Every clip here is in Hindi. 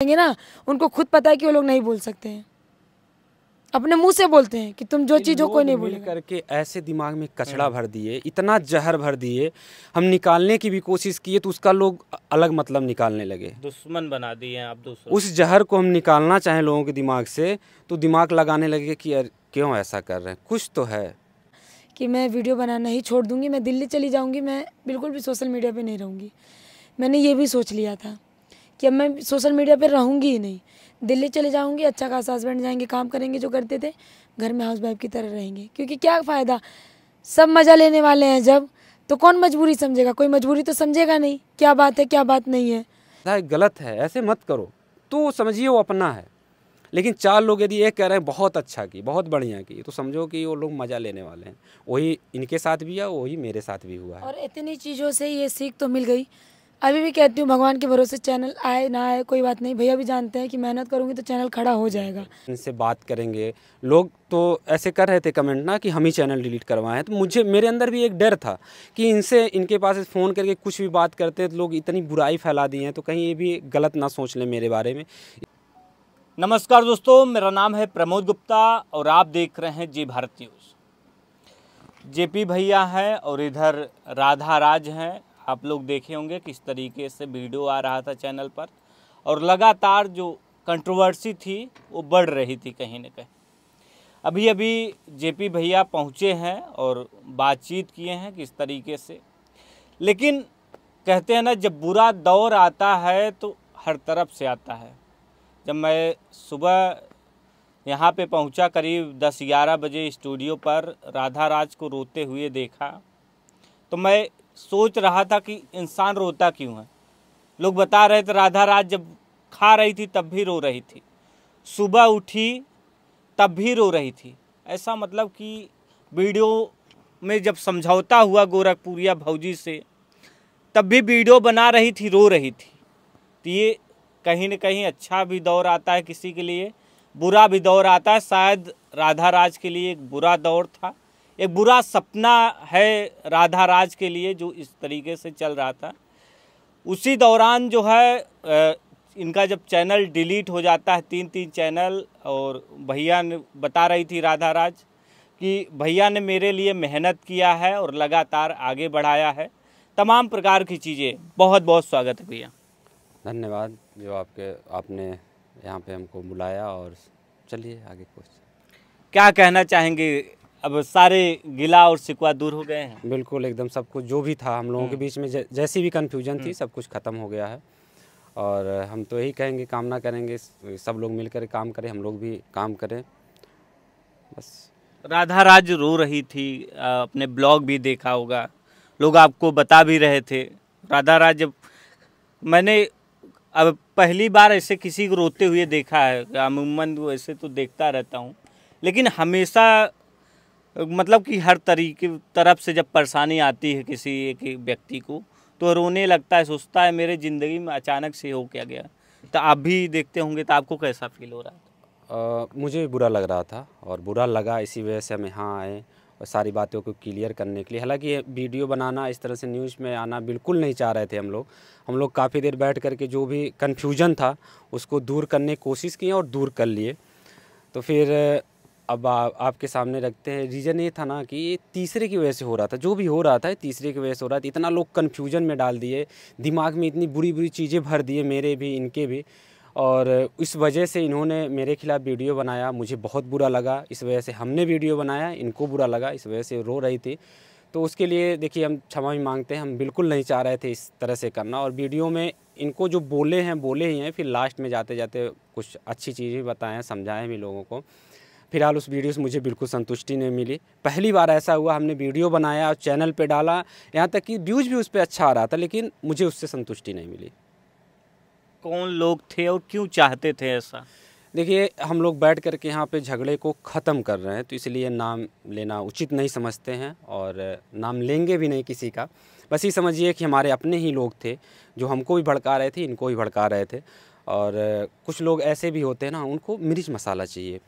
करेंगे ना उनको खुद पता है कि वो लोग नहीं बोल सकते हैं अपने मुंह से बोलते हैं कि तुम जो चीज हो कोई नहीं बोले करके ऐसे दिमाग में कचड़ा हाँ। भर दिए इतना जहर भर दिए हम निकालने की भी कोशिश किए तो उसका लोग अलग मतलब निकालने लगे दुश्मन बना दिए आप दुश्मन उस जहर को हम निकालना चाहें लोगों के दिमाग से तो दिमाग लगाने लगे कि यार क्यों ऐसा कर रहे हैं कुछ तो है कि मैं वीडियो बनाना ही छोड़ दूंगी मैं दिल्ली चली जाऊँगी मैं बिल्कुल भी सोशल मीडिया पर नहीं रहूँगी मैंने ये भी सोच लिया था कि अब मैं सोशल मीडिया पर रहूँगी ही नहीं दिल्ली चले जाऊँगी अच्छा खासा हस्बैंड जाएंगे काम करेंगे जो करते थे घर में हाउस वाइफ की तरह रहेंगे क्योंकि क्या फ़ायदा सब मज़ा लेने वाले हैं जब तो कौन मजबूरी समझेगा कोई मजबूरी तो समझेगा नहीं क्या बात है क्या बात नहीं है गलत है ऐसे मत करो तो समझिए वो अपना है लेकिन चार लोग यदि ये कह रहे हैं बहुत अच्छा की बहुत बढ़िया की तो समझो कि वो लोग मज़ा लेने वाले हैं वही इनके साथ भी है वही मेरे साथ भी हुआ है और इतनी चीज़ों से ये सीख तो मिल गई अभी भी कहती हूँ भगवान के भरोसे चैनल आए ना आए कोई बात नहीं भैया भी जानते हैं कि मेहनत करूँगी तो चैनल खड़ा हो जाएगा इनसे बात करेंगे लोग तो ऐसे कर रहे थे कमेंट ना कि हम ही चैनल डिलीट करवाएं तो मुझे मेरे अंदर भी एक डर था कि इनसे इनके पास फ़ोन करके कुछ भी बात करते हैं तो लोग इतनी बुराई फैला दी है तो कहीं ये भी गलत ना सोच लें मेरे बारे में नमस्कार दोस्तों मेरा नाम है प्रमोद गुप्ता और आप देख रहे हैं जी भारत न्यूज़ जेपी भैया हैं और इधर राधा राज हैं आप लोग देखे होंगे किस तरीके से वीडियो आ रहा था चैनल पर और लगातार जो कंट्रोवर्सी थी वो बढ़ रही थी कहीं ना कहीं अभी अभी जेपी भैया पहुँचे हैं और बातचीत किए हैं किस तरीके से लेकिन कहते हैं ना जब बुरा दौर आता है तो हर तरफ से आता है जब मैं सुबह यहाँ पे पहुँचा करीब दस ग्यारह बजे स्टूडियो पर राधा राज को रोते हुए देखा तो मैं सोच रहा था कि इंसान रोता क्यों है लोग बता रहे थे राधा राज जब खा रही थी तब भी रो रही थी सुबह उठी तब भी रो रही थी ऐसा मतलब कि वीडियो में जब समझौता हुआ गोरखपुरिया भौजी से तब भी वीडियो बना रही थी रो रही थी तो ये कहीं ना कहीं अच्छा भी दौर आता है किसी के लिए बुरा भी दौर आता है शायद राधा राज के लिए एक बुरा दौर था एक बुरा सपना है राधा राज के लिए जो इस तरीके से चल रहा था उसी दौरान जो है इनका जब चैनल डिलीट हो जाता है तीन तीन चैनल और भैया ने बता रही थी राधा राज कि भैया ने मेरे लिए मेहनत किया है और लगातार आगे बढ़ाया है तमाम प्रकार की चीज़ें बहुत बहुत स्वागत है भैया धन्यवाद जो आपके आपने यहाँ पे हमको बुलाया और चलिए आगे कुछ क्या कहना चाहेंगे अब सारे गिला और सिकुआ दूर हो गए हैं बिल्कुल एकदम सब कुछ जो भी था हम लोगों के हम्म। बीच में जैसी भी कन्फ्यूजन थी हम्म। सब कुछ ख़त्म हो गया है और हम तो यही कहेंगे कामना करेंगे सब लोग मिलकर काम करें हम लोग भी काम करें बस राधा राज रो रही थी अपने ब्लॉग भी देखा होगा लोग आपको बता भी रहे थे राधा राज मैंने अब पहली बार ऐसे किसी को रोते हुए देखा है अमूमन ऐसे तो देखता रहता हूँ लेकिन हमेशा मतलब कि हर तरीके तरफ से जब परेशानी आती है किसी एक व्यक्ति को तो रोने लगता है सोचता है मेरे ज़िंदगी में अचानक से हो क्या गया तो आप भी देखते होंगे तो आपको कैसा फील हो रहा था आ, मुझे बुरा लग रहा था और बुरा लगा इसी वजह से हम यहाँ आए और सारी बातों को क्लियर करने के लिए हालांकि वीडियो बनाना इस तरह से न्यूज़ में आना बिल्कुल नहीं चाह रहे थे हम लोग हम लोग काफ़ी देर बैठ करके जो भी कन्फ्यूज़न था उसको दूर करने की कोशिश की और दूर कर लिए तो फिर अब आ, आपके सामने रखते हैं रीज़न ये था ना कि ये तीसरे की वजह से हो रहा था जो भी हो रहा था तीसरे की वजह से हो रहा था इतना लोग कन्फ्यूजन में डाल दिए दिमाग में इतनी बुरी बुरी चीज़ें भर दिए मेरे भी इनके भी और इस वजह से इन्होंने मेरे खिलाफ़ वीडियो बनाया मुझे बहुत बुरा लगा इस वजह से हमने वीडियो बनाया इनको बुरा लगा इस वजह से रो रही थी तो उसके लिए देखिए हम क्षमा भी मांगते हैं हम बिल्कुल नहीं चाह रहे थे इस तरह से करना और वीडियो में इनको जो बोले हैं बोले ही हैं फिर लास्ट में जाते जाते कुछ अच्छी चीज़ें बताएं समझाएं भी लोगों को फिलहाल उस वीडियो से मुझे बिल्कुल संतुष्टि नहीं मिली पहली बार ऐसा हुआ हमने वीडियो बनाया और चैनल पर डाला यहाँ तक कि व्यूज़ भी उस पर अच्छा आ रहा था लेकिन मुझे उससे संतुष्टि नहीं मिली कौन लोग थे और क्यों चाहते थे ऐसा देखिए हम लोग बैठ कर के यहाँ पे झगड़े को ख़त्म कर रहे हैं तो इसलिए नाम लेना उचित नहीं समझते हैं और नाम लेंगे भी नहीं किसी का बस ये समझिए कि हमारे अपने ही लोग थे जो हमको भी भड़का रहे थे इनको भी भड़का रहे थे और कुछ लोग ऐसे भी होते हैं ना उनको मिर्च मसाला चाहिए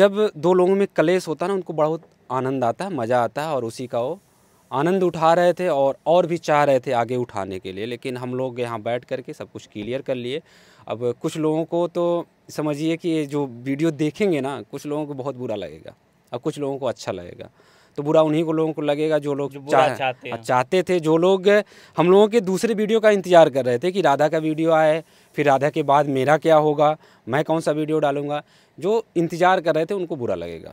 जब दो लोगों में कलेश होता है ना उनको बहुत आनंद आता है मज़ा आता है और उसी का वो आनंद उठा रहे थे और और भी चाह रहे थे आगे उठाने के लिए लेकिन हम लोग यहाँ बैठ करके सब कुछ क्लियर कर लिए अब कुछ लोगों को तो समझिए कि जो वीडियो देखेंगे ना कुछ लोगों को बहुत बुरा लगेगा और कुछ लोगों को अच्छा लगेगा तो बुरा उन्हीं को लोगों को लगेगा जो लोग चाह, चाहते हाँ, चाहते थे जो लोग हम लोगों के दूसरे वीडियो का इंतजार कर रहे थे कि राधा का वीडियो आए फिर राधा के बाद मेरा क्या होगा मैं कौन सा वीडियो डालूंगा जो इंतजार कर रहे थे उनको बुरा लगेगा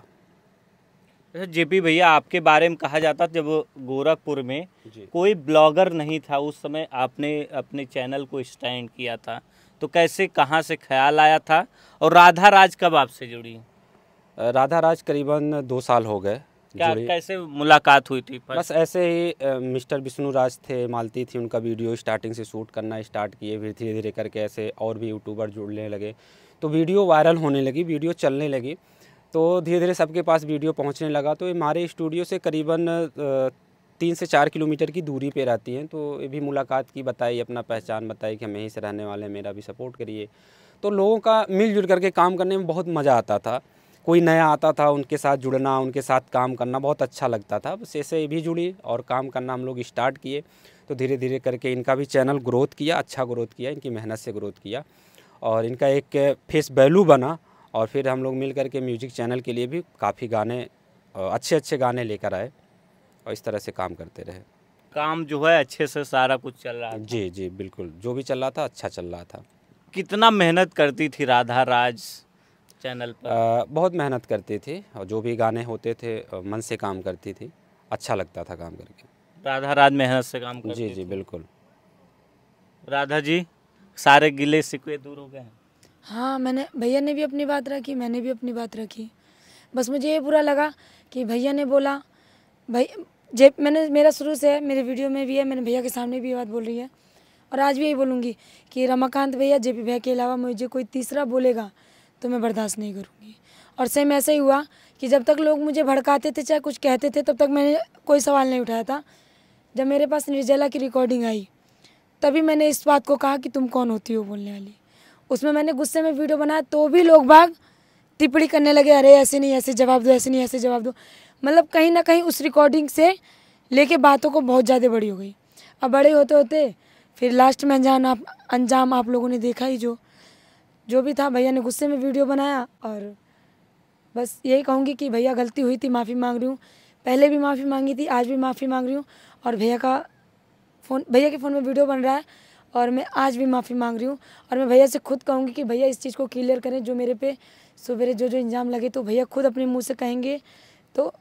अच्छा, जेपी भैया आपके बारे में कहा जाता जब गोरखपुर में कोई ब्लॉगर नहीं था उस समय आपने अपने चैनल को स्टैंड किया था तो कैसे कहाँ से ख्याल आया था और राधा राज कब आपसे जुड़ी राधा राज करीबन दो साल हो गए क्या कैसे मुलाकात हुई थी बस ऐसे ही मिस्टर विष्णु राज थे मालती थी उनका वीडियो स्टार्टिंग से शूट करना स्टार्ट किए फिर धीरे धीरे करके ऐसे और भी यूट्यूबर जुड़ने लगे तो वीडियो वायरल होने लगी वीडियो चलने लगी तो धीरे धीरे सबके पास वीडियो पहुंचने लगा तो हमारे स्टूडियो से करीबन तीन से चार किलोमीटर की दूरी पे रहती हैं तो ये भी मुलाकात की बताई अपना पहचान बताई कि हम यहीं से रहने वाले हैं मेरा भी सपोर्ट करिए तो लोगों का मिलजुल करके काम करने में बहुत मज़ा आता था कोई नया आता था उनके साथ जुड़ना उनके साथ काम करना बहुत अच्छा लगता था बस ऐसे भी जुड़ी और काम करना हम लोग स्टार्ट किए तो धीरे धीरे करके इनका भी चैनल ग्रोथ किया अच्छा ग्रोथ किया इनकी मेहनत से ग्रोथ किया और इनका एक फेस वैल्यू बना और फिर हम लोग मिल करके म्यूजिक चैनल के लिए भी काफ़ी गाने अच्छे अच्छे गाने लेकर आए और इस तरह से काम करते रहे काम जो है अच्छे से सारा कुछ चल रहा है जी जी बिल्कुल जो भी चल रहा था अच्छा चल रहा था कितना मेहनत करती थी राधा राज चैनल पर आ, बहुत मेहनत करती थी और जो भी गाने होते थे मन से काम करती थी अच्छा लगता था काम करके राधा राज मेहनत से काम करती जी जी बिल्कुल राधा जी सारे गिले सिक्वे दूर हो गए हाँ मैंने भैया ने भी अपनी बात रखी मैंने भी अपनी बात रखी बस मुझे ये बुरा लगा कि भैया ने बोला भाई जब मैंने मेरा शुरू से है मेरे वीडियो में भी है मैंने भैया के सामने भी ये बात बोल रही है और आज भी यही बोलूँगी कि रमाकांत भैया जे पी भैया के अलावा मुझे कोई तीसरा बोलेगा तो मैं बर्दाश्त नहीं करूँगी और सेम ऐसा ही हुआ कि जब तक लोग मुझे भड़काते थे चाहे कुछ कहते थे तब तक मैंने कोई सवाल नहीं उठाया था जब मेरे पास निर्जला की रिकॉर्डिंग आई तभी मैंने इस बात को कहा कि तुम कौन होती हो बोलने वाली उसमें मैंने गुस्से में वीडियो बनाया तो भी लोग भाग टिप्पणी करने लगे अरे ऐसे नहीं ऐसे जवाब दो ऐसे नहीं ऐसे जवाब दो मतलब कहीं ना कहीं उस रिकॉर्डिंग से लेके बातों को बहुत ज़्यादा बड़ी हो गई अब बड़े होते होते फिर लास्ट में अंजाम आप अंजाम आप लोगों ने देखा ही जो जो भी था भैया ने गुस्से में वीडियो बनाया और बस यही कहूँगी कि भैया गलती हुई थी माफ़ी मांग रही हूँ पहले भी माफ़ी मांगी थी आज भी माफ़ी मांग रही हूँ और भैया का फ़ोन भैया के फ़ोन में वीडियो बन रहा है और मैं आज भी माफ़ी मांग रही हूँ और मैं भैया से खुद कहूँगी कि भैया इस चीज़ को क्लियर करें जो मेरे पे सवेरे जो जो इंजाम लगे तो भैया खुद अपने मुँह से कहेंगे तो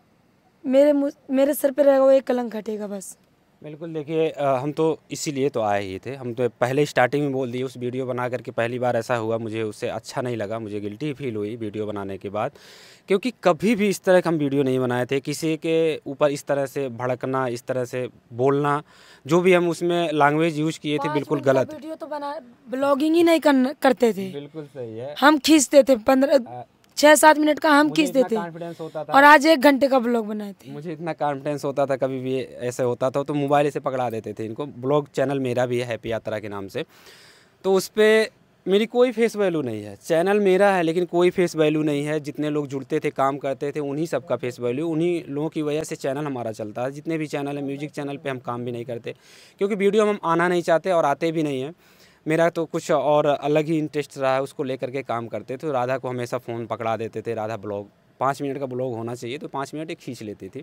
मेरे मुँह मेरे सर पर रहेगा वो एक कलंक हटेगा बस बिल्कुल देखिए हम तो इसीलिए तो आए ही थे हम तो पहले स्टार्टिंग में बोल दिए उस वीडियो बना करके पहली बार ऐसा हुआ मुझे उससे अच्छा नहीं लगा मुझे गिल्टी फील हुई वीडियो बनाने के बाद क्योंकि कभी भी इस तरह का हम वीडियो नहीं बनाए थे किसी के ऊपर इस तरह से भड़कना इस तरह से बोलना जो भी हम उसमें लैंग्वेज यूज किए थे बिल्कुल गलत वीडियो तो बना ब्लॉगिंग ही नहीं करते थे बिल्कुल सही है हम खींचते थे पंद्रह छः सात मिनट का हम किस देते और आज एक घंटे का ब्लॉग बनाए थे मुझे इतना कॉन्फिडेंस होता था कभी भी ऐसे होता था तो मोबाइल से पकड़ा देते थे इनको ब्लॉग चैनल मेरा भी हैप्पी यात्रा के नाम से तो उस पर मेरी कोई फेस वैल्यू नहीं है चैनल मेरा है लेकिन कोई फेस वैल्यू नहीं है जितने लोग जुड़ते थे काम करते थे उन्हीं सबका फेस वैल्यू उन्हीं लोगों की वजह से चैनल हमारा चलता है जितने भी चैनल है म्यूजिक चैनल पे हम काम भी नहीं करते क्योंकि वीडियो हम आना नहीं चाहते और आते भी नहीं हैं मेरा तो कुछ और अलग ही इंटरेस्ट रहा है उसको लेकर के काम करते थे राधा को हमेशा फ़ोन पकड़ा देते थे राधा ब्लॉग पाँच मिनट का ब्लॉग होना चाहिए तो पाँच मिनट ही खींच लेती थी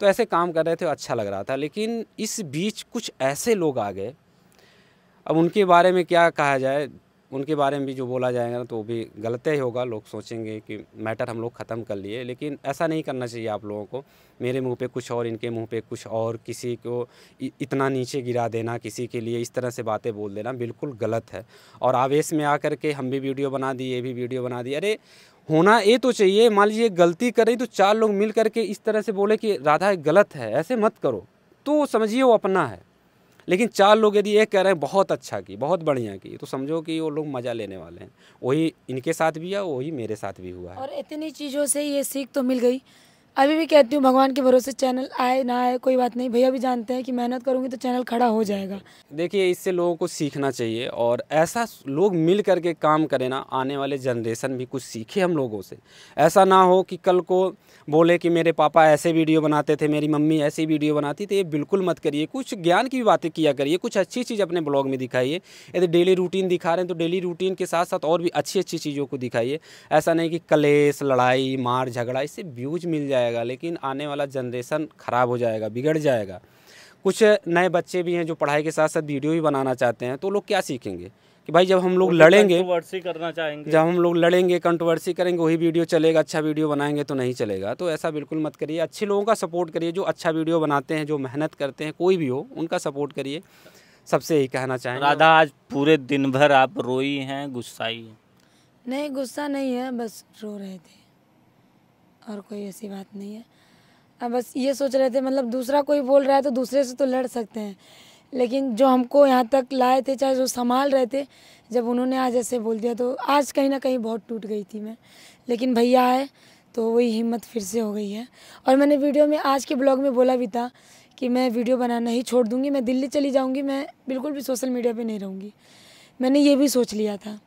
तो ऐसे काम कर रहे थे अच्छा लग रहा था लेकिन इस बीच कुछ ऐसे लोग आ गए अब उनके बारे में क्या कहा जाए उनके बारे में भी जो बोला जाएगा ना तो भी गलत ही होगा लोग सोचेंगे कि मैटर हम लोग ख़त्म कर लिए लेकिन ऐसा नहीं करना चाहिए आप लोगों को मेरे मुंह पे कुछ और इनके मुंह पे कुछ और किसी को इतना नीचे गिरा देना किसी के लिए इस तरह से बातें बोल देना बिल्कुल गलत है और आवेश में आकर के हम भी वीडियो बना दिए ये भी वीडियो बना दी अरे होना ये तो चाहिए मान लीजिए गलती कर रही तो चार लोग मिल करके इस तरह से बोले कि राधा गलत है ऐसे मत करो तो समझिए वो अपना है लेकिन चार लोग यदि एक कह रहे हैं बहुत अच्छा की बहुत बढ़िया की तो समझो कि वो लोग मज़ा लेने वाले हैं वही इनके साथ भी है वही मेरे साथ भी हुआ है और इतनी चीज़ों से ये सीख तो मिल गई अभी भी कहती हूँ भगवान के भरोसे चैनल आए ना आए कोई बात नहीं भैया भी जानते हैं कि मेहनत करूँगी तो चैनल खड़ा हो जाएगा देखिए इससे लोगों को सीखना चाहिए और ऐसा लोग मिल करके काम करें ना आने वाले जनरेशन भी कुछ सीखे हम लोगों से ऐसा ना हो कि कल को बोले कि मेरे पापा ऐसे वीडियो बनाते थे मेरी मम्मी ऐसी वीडियो बनाती थी ये बिल्कुल मत करिए कुछ ज्ञान की बातें किया करिए कुछ अच्छी चीज़ अपने ब्लॉग में दिखाइए यदि डेली रूटीन दिखा रहे हैं तो डेली रूटीन के साथ साथ और भी अच्छी अच्छी चीज़ों को दिखाइए ऐसा नहीं कि कलेस लड़ाई मार झगड़ा इससे व्यूज मिल जाए जाएगा लेकिन आने वाला जनरेशन ख़राब हो जाएगा बिगड़ जाएगा कुछ नए बच्चे भी हैं जो पढ़ाई के साथ साथ वीडियो भी बनाना चाहते हैं तो लोग क्या सीखेंगे कि भाई जब हम लोग लड़ेंगे करना चाहेंगे जब हम लोग लड़ेंगे कंट्रोवर्सी करेंगे वही वीडियो चलेगा अच्छा वीडियो बनाएंगे तो नहीं चलेगा तो ऐसा बिल्कुल मत करिए अच्छे लोगों का सपोर्ट करिए जो अच्छा वीडियो बनाते हैं जो मेहनत करते हैं कोई भी हो उनका सपोर्ट करिए सबसे यही कहना चाहेंगे राधा आज पूरे दिन भर आप रोई हैं गुस्साई नहीं गुस्सा नहीं है बस रो रहे थे और कोई ऐसी बात नहीं है अब बस ये सोच रहे थे मतलब दूसरा कोई बोल रहा है तो दूसरे से तो लड़ सकते हैं लेकिन जो हमको यहाँ तक लाए थे चाहे जो संभाल रहे थे जब उन्होंने आज ऐसे बोल दिया तो आज कहीं ना कहीं बहुत टूट गई थी मैं लेकिन भैया आए तो वही हिम्मत फिर से हो गई है और मैंने वीडियो में आज के ब्लॉग में बोला भी था कि मैं वीडियो बनाना ही छोड़ दूँगी मैं दिल्ली चली जाऊँगी मैं बिल्कुल भी सोशल मीडिया पर नहीं रहूँगी मैंने ये भी सोच लिया था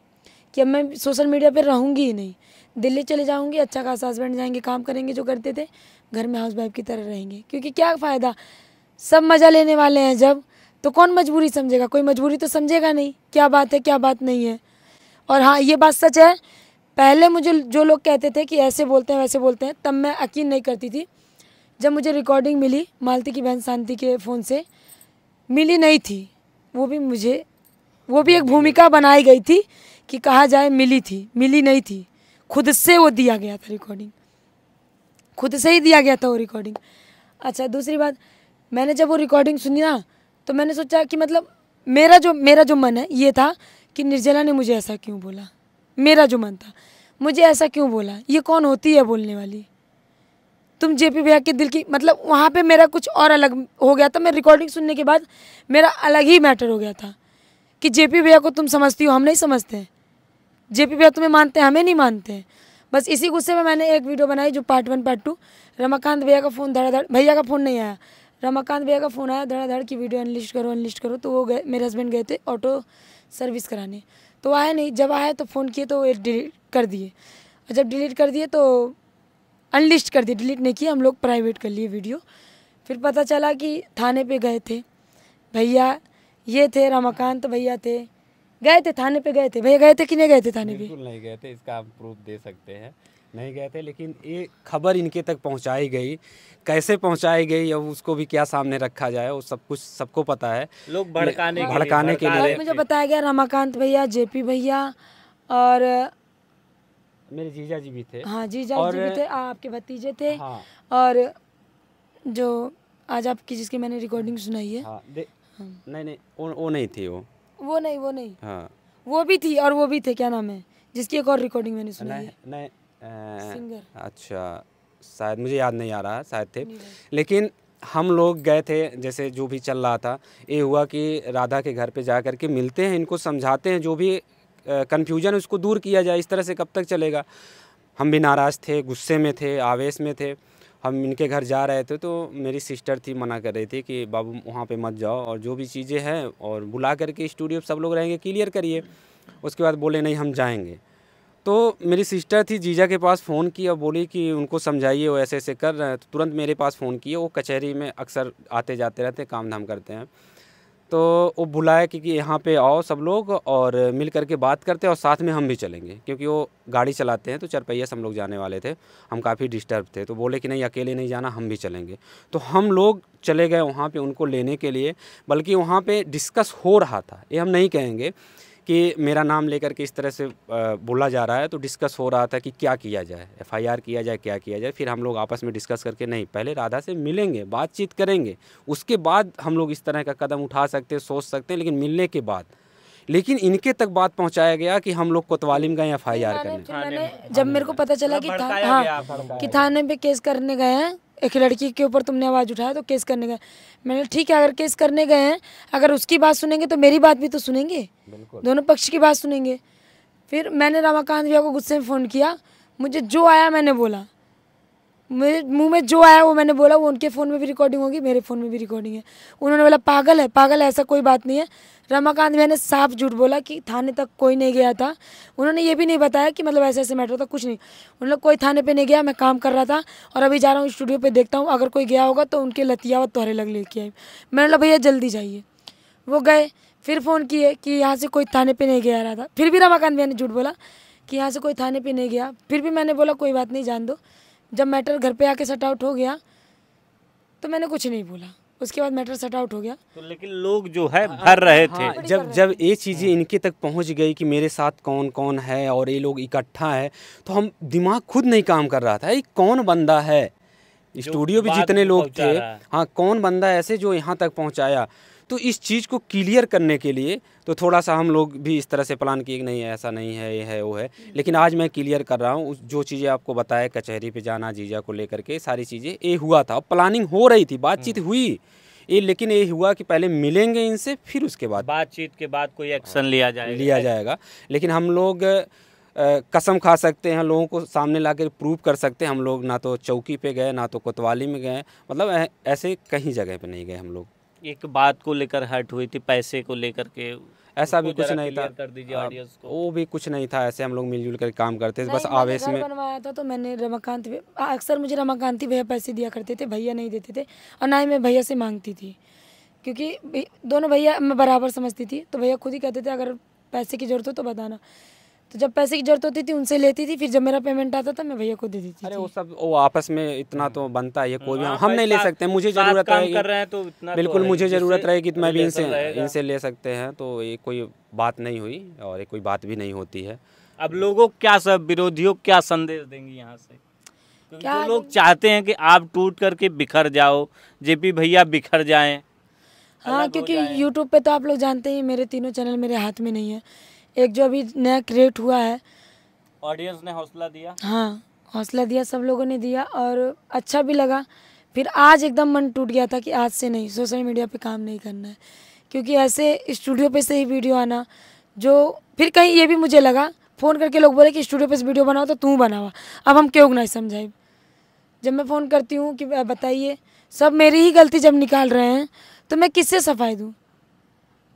कि अब मैं सोशल मीडिया पर रहूँगी ही नहीं दिल्ली चले जाऊँगी अच्छा खासा हस्बैंड जाएंगे काम करेंगे जो करते थे घर में हाउस वाइफ की तरह रहेंगे क्योंकि क्या फ़ायदा सब मज़ा लेने वाले हैं जब तो कौन मजबूरी समझेगा कोई मजबूरी तो समझेगा नहीं क्या बात है क्या बात नहीं है और हाँ ये बात सच है पहले मुझे जो लोग कहते थे कि ऐसे बोलते हैं वैसे बोलते हैं तब मैं यकीन नहीं करती थी जब मुझे रिकॉर्डिंग मिली मालती की बहन शांति के फ़ोन से मिली नहीं थी वो भी मुझे वो भी एक भूमिका बनाई गई थी कि कहा जाए मिली थी मिली नहीं थी खुद से वो दिया गया था रिकॉर्डिंग खुद से ही दिया गया था वो रिकॉर्डिंग अच्छा दूसरी बात मैंने जब वो रिकॉर्डिंग सुनी ना तो मैंने सोचा कि मतलब मेरा जो मेरा जो मन है ये था कि निर्जला ने मुझे ऐसा क्यों बोला मेरा जो मन था मुझे ऐसा क्यों बोला ये कौन होती है बोलने वाली तुम पी भैया के दिल की मतलब वहाँ पे मेरा कुछ और अलग हो गया था मैं रिकॉर्डिंग सुनने के बाद मेरा अलग ही मैटर हो गया था कि पी भैया को तुम समझती हो हम नहीं समझते जेपी भैया तुम्हें मानते हैं हमें नहीं मानते हैं बस इसी गुस्से में मैंने एक वीडियो बनाई जो part one part two Ramakant भैया का फ़ोन धड़ाधड़ भैया का फ़ोन नहीं आया रमाकांत भैया का फ़ोन आया धड़ाधड़ की वीडियो अनलिस्ट करो अनलिस्ट करो तो वो गए मेरे हस्बैंड गए थे ऑटो सर्विस कराने तो आया नहीं जब आया तो फ़ोन किए तो डिलीट कर दिए और जब डिलीट कर दिए तो अनलिस्ट कर दिए डिलीट नहीं किए हम लोग प्राइवेट कर लिए वीडियो फिर पता चला कि थाने पर गए थे भैया ये थे रमाकांत भैया थे गए थे थाने पे गए थे भैया गए थे कि नहीं गए थे थाने पे बिल्कुल नहीं गए थे इसका आप प्रूफ दे सकते हैं नहीं गए थे लेकिन ये खबर इनके तक पहुंचाई गई कैसे पहुंचाई गई अब उसको भी क्या सामने रखा जाए वो सब कुछ सबको पता है लोग भड़काने भड़काने के लिए मुझे बताया गया रमाकांत भैया जेपी भैया और मेरे जीजा जी भी थे हाँ जीजा और... जी भी थे आपके भतीजे थे हाँ। और जो आज आपकी जिसकी मैंने रिकॉर्डिंग सुनाई है हाँ, हाँ। नहीं नहीं वो नहीं थी वो वो नहीं वो नहीं हाँ वो भी थी और वो भी थे क्या नाम है जिसकी एक और रिकॉर्डिंग मैंने सुनी नहीं, नहीं सिंगर अच्छा शायद मुझे याद नहीं आ रहा शायद थे लेकिन हम लोग गए थे जैसे जो भी चल रहा था ये हुआ कि राधा के घर पे जा कर के मिलते हैं इनको समझाते हैं जो भी कन्फ्यूजन उसको दूर किया जाए इस तरह से कब तक चलेगा हम भी नाराज़ थे गुस्से में थे आवेश में थे हम इनके घर जा रहे थे तो मेरी सिस्टर थी मना कर रही थी कि बाबू वहाँ पे मत जाओ और जो भी चीज़ें हैं और बुला करके स्टूडियो सब लोग रहेंगे क्लियर करिए उसके बाद बोले नहीं हम जाएंगे तो मेरी सिस्टर थी जीजा के पास फ़ोन की और बोली कि उनको समझाइए वो ऐसे ऐसे कर रहे हैं तो तुरंत मेरे पास फ़ोन किए वो कचहरी में अक्सर आते जाते रहते काम धाम करते हैं तो वो बुलाया कि, कि यहाँ पे आओ सब लोग और मिल करके बात करते हैं और साथ में हम भी चलेंगे क्योंकि वो गाड़ी चलाते हैं तो चरपहिया से हम लोग जाने वाले थे हम काफ़ी डिस्टर्ब थे तो बोले कि नहीं अकेले नहीं जाना हम भी चलेंगे तो हम लोग चले गए वहाँ पर उनको लेने के लिए बल्कि वहाँ पर डिस्कस हो रहा था ये हम नहीं कहेंगे कि मेरा नाम लेकर के इस तरह से बोला जा रहा है तो डिस्कस हो रहा था कि क्या किया जाए एफआईआर किया जाए क्या किया जाए फिर हम लोग आपस में डिस्कस करके नहीं पहले राधा से मिलेंगे बातचीत करेंगे उसके बाद हम लोग इस तरह का कदम उठा सकते हैं सोच सकते हैं लेकिन मिलने के बाद लेकिन इनके तक बात पहुंचाया गया कि हम लोग कोतवालिम गए एफ आई आर करने जब मेरे को पता चला मतलब कि था, हाँ, कि थाने पे केस करने गए हैं एक लड़की के ऊपर तुमने आवाज़ उठाया तो केस करने गए मैंने ठीक है अगर केस करने गए हैं अगर उसकी बात सुनेंगे तो मेरी बात भी तो सुनेंगे दोनों पक्ष की बात सुनेंगे फिर मैंने रामाकांत भैया को गुस्से में फ़ोन किया मुझे जो आया मैंने बोला मेरे मुंह में जो आया वो मैंने बोला वो उनके फ़ोन में भी रिकॉर्डिंग होगी मेरे फ़ोन में भी रिकॉर्डिंग है उन्होंने बोला पागल है पागल है ऐसा कोई बात नहीं है रमाकांत मैंने साफ झूठ बोला कि थाने तक कोई नहीं गया था उन्होंने ये भी नहीं बताया कि मतलब ऐसे ऐसे मैटर था कुछ नहीं उन्होंने कोई थाने पर नहीं गया मैं काम कर रहा था और अभी जा रहा हूँ स्टूडियो पर देखता हूँ अगर कोई गया होगा तो उनके लतिया व तोहरे लग लेके आए मैंने बोला भैया जल्दी जाइए वो गए फिर फ़ोन किए कि यहाँ से कोई थाने पर नहीं गया रहा था फिर भी रमाकांत भैया ने झूठ बोला कि यहाँ से कोई थाने पर नहीं गया फिर भी मैंने बोला कोई बात नहीं जान दो जब मैटर घर पे आके सट आउट हो गया तो मैंने कुछ नहीं बोला उसके बाद मैटर सेट आउट हो गया तो लेकिन लोग जो है भर रहे हाँ, थे हाँ, जब हाँ। जब ये चीज़ें इनके तक पहुंच गई कि मेरे साथ कौन कौन है और ये लोग इकट्ठा है तो हम दिमाग खुद नहीं काम कर रहा था ये कौन बंदा है स्टूडियो भी जितने लोग थे हाँ कौन बंदा ऐसे जो यहाँ तक पहुँचाया तो इस चीज़ को क्लियर करने के लिए तो थोड़ा सा हम लोग भी इस तरह से प्लान किए नहीं ऐसा नहीं है ये है वो है लेकिन आज मैं क्लियर कर रहा हूँ जो चीज़ें आपको बताया कचहरी पे जाना जीजा को लेकर के सारी चीज़ें ये हुआ था प्लानिंग हो रही थी बातचीत हम्म। हुई ये लेकिन ये हुआ कि पहले मिलेंगे इनसे फिर उसके बाद बातचीत के बाद कोई एक्शन लिया जाए लिया जाएगा लेकिन हम लोग कसम खा सकते हैं लोगों को सामने ला प्रूव कर सकते हैं हम लोग ना तो चौकी पे गए ना तो कोतवाली में गए मतलब ऐसे कहीं जगह पे नहीं गए हम लोग एक बात को लेकर हट हुई थी पैसे को लेकर के ऐसा भी कुछ नहीं था कर दीजिए ऑडियंस हाँ, को वो भी कुछ नहीं था ऐसे हम लोग मिलजुल कर काम करते थे बस आवेश में बनवाया था तो मैंने रमाकांत हाँ, अक्सर मुझे रमाकांत भैया पैसे दिया करते थे भैया नहीं देते थे और ना ही मैं भैया से मांगती थी क्योंकि दोनों भैया मैं बराबर समझती थी तो भैया खुद ही कहते थे अगर पैसे की ज़रूरत हो तो बताना तो जब पैसे की जरूरत होती थी उनसे लेती थी फिर जब मेरा पेमेंट आता था मैं भैया को दे देती अरे वो सब वो आपस में इतना तो बनता है ये कोई भी हाँ, हम नहीं ले सकते मुझे जरूरत है तो इतना तो बिल्कुल मुझे जरूरत रहेगी तो मैं भी इनसे इनसे ले सकते हैं तो ये कोई बात नहीं हुई और ये कोई बात भी नहीं होती है अब लोगों क्या सब विरोधियों क्या संदेश देंगे यहाँ से क्या लोग चाहते हैं कि आप टूट करके बिखर जाओ जेपी भैया बिखर जाए हाँ क्योंकि यूट्यूब पे तो आप लोग जानते ही मेरे तीनों चैनल मेरे हाथ में नहीं है एक जो अभी नया क्रिएट हुआ है ऑडियंस ने हौसला दिया हाँ हौसला दिया सब लोगों ने दिया और अच्छा भी लगा फिर आज एकदम मन टूट गया था कि आज से नहीं सोशल मीडिया पे काम नहीं करना है क्योंकि ऐसे स्टूडियो पे से ही वीडियो आना जो फिर कहीं ये भी मुझे लगा फ़ोन करके लोग बोले कि स्टूडियो पे से वीडियो बनाओ तो तू बनावा अब हम क्यों नहीं समझाए जब मैं फ़ोन करती हूँ कि बताइए सब मेरी ही गलती जब निकाल रहे हैं तो मैं किससे सफाई दूँ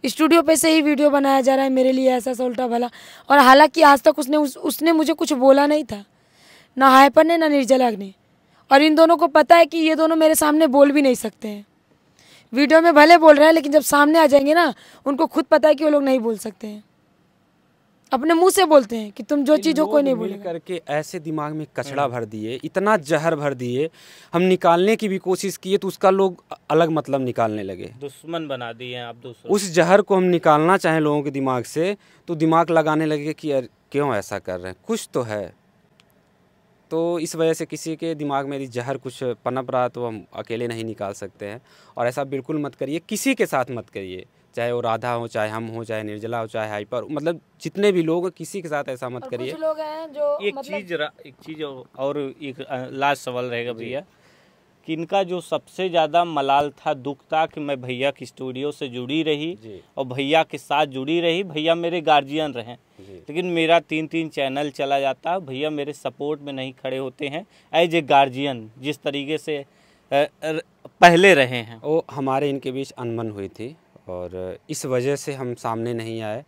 स्टूडियो पे से ही वीडियो बनाया जा रहा है मेरे लिए ऐसा सा उल्टा भला और हालांकि आज तक उसने उस, उसने मुझे कुछ बोला नहीं था ना हाइपर ने ना निर्जला ने और इन दोनों को पता है कि ये दोनों मेरे सामने बोल भी नहीं सकते हैं वीडियो में भले बोल रहे हैं लेकिन जब सामने आ जाएंगे ना उनको खुद पता है कि वो लोग नहीं बोल सकते हैं अपने मुंह से बोलते हैं कि तुम जो चीज़ हो कोई नहीं बोले करके ऐसे दिमाग में कचड़ा भर दिए इतना जहर भर दिए हम निकालने की भी कोशिश किए तो उसका लोग अलग मतलब निकालने लगे दुश्मन बना दिए आप दोस्तों उस जहर को हम निकालना चाहें लोगों के दिमाग से तो दिमाग लगाने लगे कि यार क्यों ऐसा कर रहे हैं कुछ तो है तो इस वजह से किसी के दिमाग में यदि जहर कुछ पनप रहा तो हम अकेले नहीं निकाल सकते हैं और ऐसा बिल्कुल मत करिए किसी के साथ मत करिए चाहे वो राधा हो चाहे हम हो चाहे निर्जला हो चाहे हाइपर मतलब जितने भी लोग किसी के साथ ऐसा मत करिए लोग हैं जो एक मतलब... चीज एक चीज और एक लास्ट सवाल रहेगा भैया कि इनका जो सबसे ज़्यादा मलाल था दुख था कि मैं भैया की स्टूडियो से जुड़ी रही और भैया के साथ जुड़ी रही भैया मेरे गार्जियन रहे लेकिन मेरा तीन तीन चैनल चला जाता भैया मेरे सपोर्ट में नहीं खड़े होते हैं एज ए गार्जियन जिस तरीके से पहले रहे हैं वो हमारे इनके बीच अनबन हुई थी और इस वजह से हम सामने नहीं आए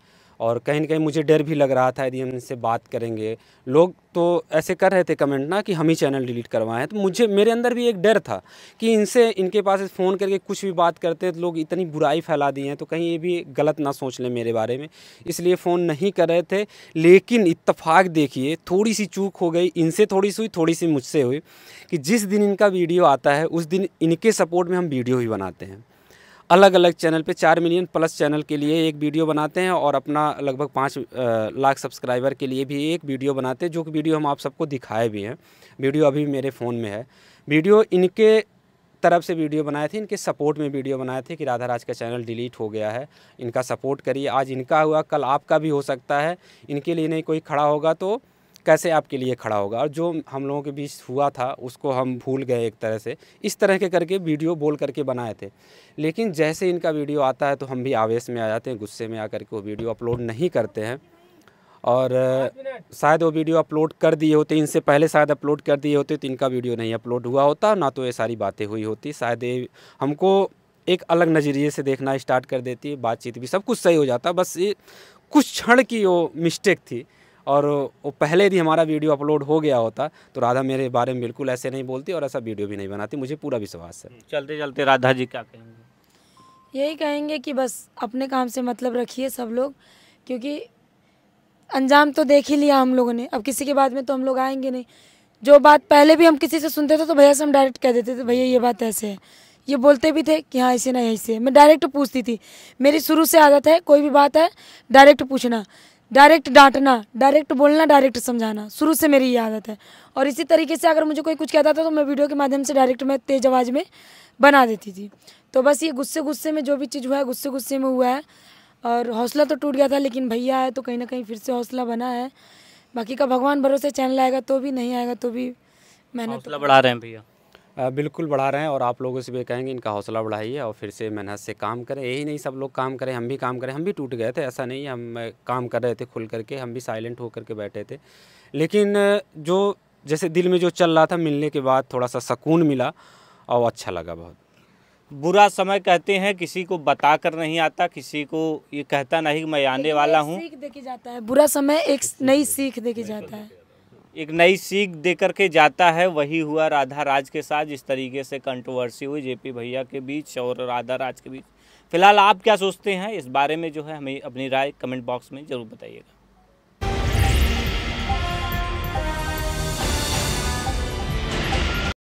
और कहीं ना कहीं मुझे डर भी लग रहा था यदि हम इनसे बात करेंगे लोग तो ऐसे कर रहे थे कमेंट ना कि हम ही चैनल डिलीट करवाएं तो मुझे मेरे अंदर भी एक डर था कि इनसे इनके पास फ़ोन करके कुछ भी बात करते तो लोग इतनी बुराई फैला दी हैं तो कहीं ये भी गलत ना सोच लें मेरे बारे में इसलिए फ़ोन नहीं कर रहे थे लेकिन इतफाक़ देखिए थोड़ी सी चूक हो गई इनसे थोड़ी सी हुई थोड़ी सी मुझसे हुई कि जिस दिन इनका वीडियो आता है उस दिन इनके सपोर्ट में हम वीडियो ही बनाते हैं अलग अलग चैनल पे चार मिलियन प्लस चैनल के लिए एक वीडियो बनाते हैं और अपना लगभग पाँच लाख सब्सक्राइबर के लिए भी एक वीडियो बनाते हैं जो कि वीडियो हम आप सबको दिखाए भी हैं वीडियो अभी मेरे फ़ोन में है वीडियो इनके तरफ से वीडियो बनाए थे इनके सपोर्ट में वीडियो बनाए थे कि राधा राज का चैनल डिलीट हो गया है इनका सपोर्ट करिए आज इनका हुआ कल आपका भी हो सकता है इनके लिए नहीं कोई खड़ा होगा तो कैसे आपके लिए खड़ा होगा और जो हम लोगों के बीच हुआ था उसको हम भूल गए एक तरह से इस तरह के करके वीडियो बोल करके बनाए थे लेकिन जैसे इनका वीडियो आता है तो हम भी आवेश में आ जाते हैं गुस्से में आकर के वो वीडियो अपलोड नहीं करते हैं और शायद वो वीडियो अपलोड कर दिए होते इनसे पहले शायद अपलोड कर दिए होते तो इनका वीडियो नहीं अपलोड हुआ होता ना तो ये सारी बातें हुई होती शायद ये हमको एक अलग नज़रिए से देखना स्टार्ट कर देती बातचीत भी सब कुछ सही हो जाता बस ये कुछ क्षण की वो मिस्टेक थी और वो पहले भी हमारा वीडियो अपलोड हो गया होता तो राधा मेरे बारे में बिल्कुल ऐसे नहीं बोलती और ऐसा वीडियो भी नहीं बनाती मुझे पूरा विश्वास है चलते चलते राधा जी क्या कहेंगे यही कहेंगे कि बस अपने काम से मतलब रखिए सब लोग क्योंकि अंजाम तो देख ही लिया हम लोगों ने अब किसी के बाद में तो हम लोग आएंगे नहीं जो बात पहले भी हम किसी से सुनते थे तो भैया से हम डायरेक्ट कह देते थे भैया ये बात ऐसे है ये बोलते भी थे कि हाँ ऐसे नहीं ऐसे मैं डायरेक्ट पूछती थी मेरी शुरू से आदत है कोई भी बात है डायरेक्ट पूछना डायरेक्ट डांटना डायरेक्ट बोलना डायरेक्ट समझाना शुरू से मेरी ये आदत है और इसी तरीके से अगर मुझे कोई कुछ कहता था तो मैं वीडियो के माध्यम से डायरेक्ट मैं तेज आवाज़ में बना देती थी तो बस ये गुस्से गुस्से में जो भी चीज़ हुआ है गुस्से गुस्से में हुआ है और हौसला तो टूट गया था लेकिन भैया है तो कहीं ना कहीं फिर से हौसला बना है बाकी का भगवान भरोसे चैनल आएगा तो भी नहीं आएगा तो भी मेहनत तो बढ़ा रहे हैं भैया बिल्कुल बढ़ा रहे हैं और आप लोगों से भी कहेंगे इनका हौसला बढ़ाइए और फिर से मेहनत से काम करें यही नहीं सब लोग काम करें हम भी काम करें हम भी टूट गए थे ऐसा नहीं हम काम कर रहे थे खुल करके हम भी साइलेंट होकर के बैठे थे लेकिन जो जैसे दिल में जो चल रहा था मिलने के बाद थोड़ा सा सुकून मिला और अच्छा लगा बहुत बुरा समय कहते हैं किसी को बता कर नहीं आता किसी को ये कहता नहीं मैं आने वाला हूँ सीख जाता है बुरा समय एक नई सीख देखी जाता है एक नई सीख दे करके जाता है वही हुआ राधा राज के साथ जिस तरीके से कंट्रोवर्सी हुई जेपी भैया के बीच और राधा राज के बीच फिलहाल आप क्या सोचते हैं इस बारे में जो है हमें अपनी राय कमेंट बॉक्स में ज़रूर बताइएगा